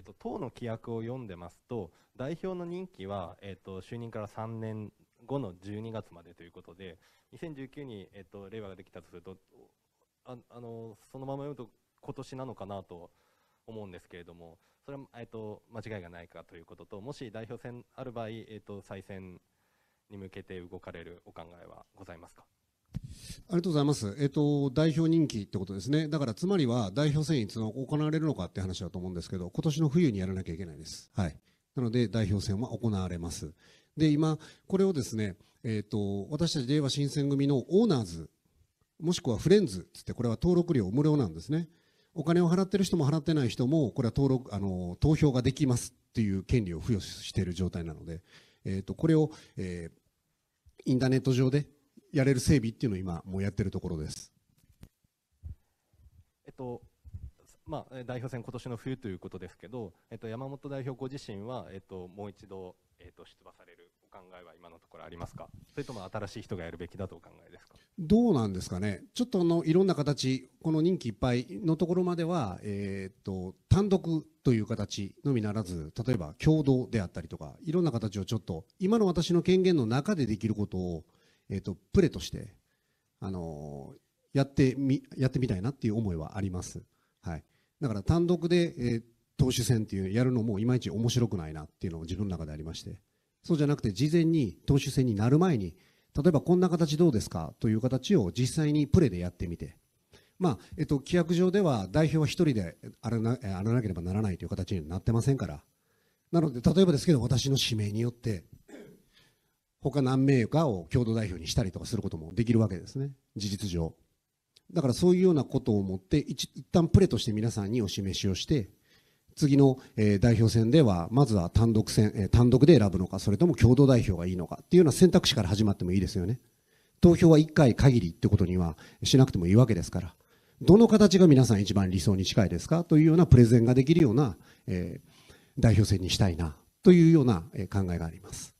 えっと、党の規約を読んでますと、代表の任期は、えっと、就任から3年後の12月までということで、2019に、えっと、令和ができたとすると、ああのそのまま読むと、今年なのかなと思うんですけれども、それは、えっと、間違いがないかということと、もし代表選ある場合、えっと、再選に向けて動かれるお考えありがとうございます。えっと、代表任期ってことですね。だから、つまりは代表選いつ行われるのかって話だと思うんですけど、今年の冬にやらなきゃいけないです。はい。なので、代表戦は行われます。で、今、これをですね、えっと、私たち令和新選組のオーナーズ、もしくはフレンズつって、これは登録料無料なんですね。お金を払ってる人も払ってない人も、これは登録、あの、投票ができますっていう権利を付与している状態なので、えっと、これを、えー、インターネット上でやれる整備っていうのを今、もうやってるところです。えっとまあ、代表選、今年の冬ということですけど、えっと、山本代表ご自身は、えっと、もう一度、えっと、出馬されるお考えは今のところありますか、それとも新しい人がやるべきだとお考えですかどうなんですかね、ちょっとあのいろんな形、この任期いっぱいのところまでは、えー、っと単独という形のみならず、例えば共同であったりとか、いろんな形をちょっと、今の私の権限の中でできることを、えーと、プレとして、あのー、やってみやってみたいなっていう思いはあります、はい、だから単独で、えー、投手戦っていうやるのもいまいち面白くないなっていうのを自分の中でありましてそうじゃなくて事前に投手戦になる前に例えばこんな形どうですかという形を実際にプレでやってみて、まあえっと、規約上では代表は1人であらなあらなければならないという形になってませんからなので例えばですけど私の指名によって他何名かを共同代表にしたりとかすることもできるわけですね事実上だからそういうようなことをもって一旦プレとして皆さんにお示しをして次の、え代表選ではまずは単独選、え単独で選ぶのかそれとも共同代表がいいのかっていうような選択肢から始まってもいいですよね投票は1回限りってことにはしなくてもいいわけですからどの形が皆さん一番理想に近いですかというようなプレゼンができるような、え代表選にしたいなというような考えがあります。